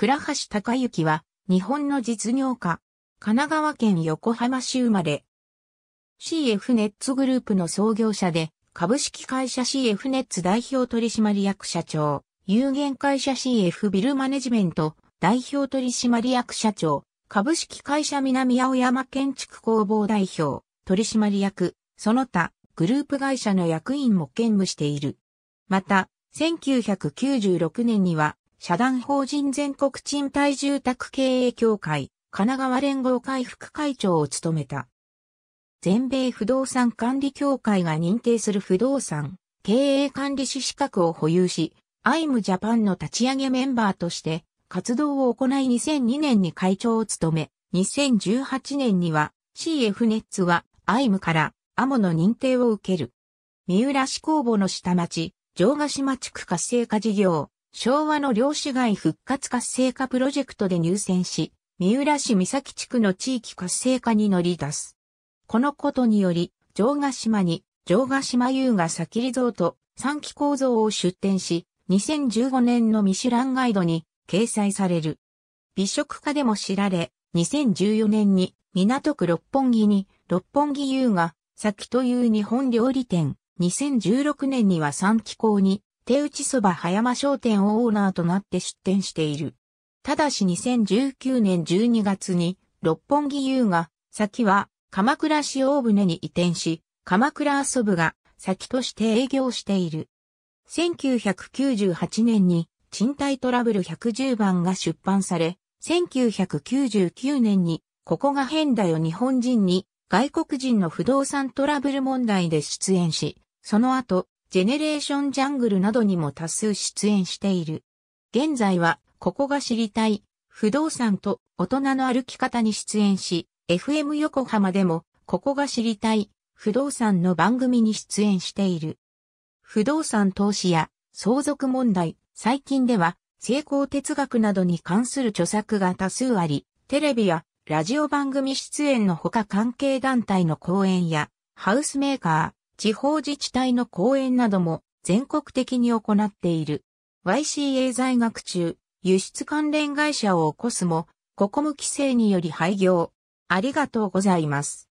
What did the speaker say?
倉橋隆之は、日本の実業家、神奈川県横浜市生まれ。CF ネッツグループの創業者で、株式会社 CF ネッツ代表取締役社長、有限会社 CF ビルマネジメント代表取締役社長、株式会社南青山建築工房代表、取締役、その他、グループ会社の役員も兼務している。また、1996年には、社団法人全国賃貸住宅経営協会、神奈川連合会副会長を務めた。全米不動産管理協会が認定する不動産、経営管理士資格を保有し、アイムジャパンの立ち上げメンバーとして活動を行い2002年に会長を務め、2018年には CF ネッツはアイムからアモの認定を受ける。三浦市工房の下町、城ヶ島地区活性化事業、昭和の漁師街復活活性化プロジェクトで入選し、三浦市三崎地区の地域活性化に乗り出す。このことにより、城ヶ島に、城ヶ島優雅先リゾート、三期構造を出展し、2015年のミシュランガイドに掲載される。美食家でも知られ、2014年に港区六本木に六本木優雅先という日本料理店、2016年には三期校に手打ちそば葉山商店をオーナーとなって出店している。ただし2019年12月に六本木優が先は鎌倉市大船に移転し、鎌倉遊ぶが先として営業している。1998年に賃貸トラブル110番が出版され、1999年にここが変だよ日本人に外国人の不動産トラブル問題で出演し、その後ジェネレーションジャングルなどにも多数出演している。現在は、ここが知りたい、不動産と大人の歩き方に出演し、FM 横浜でも、ここが知りたい、不動産の番組に出演している。不動産投資や相続問題、最近では成功哲学などに関する著作が多数あり、テレビやラジオ番組出演のほか関係団体の講演や、ハウスメーカー、地方自治体の講演なども全国的に行っている。YCA 在学中、輸出関連会社を起こすも、ここも規制により廃業。ありがとうございます。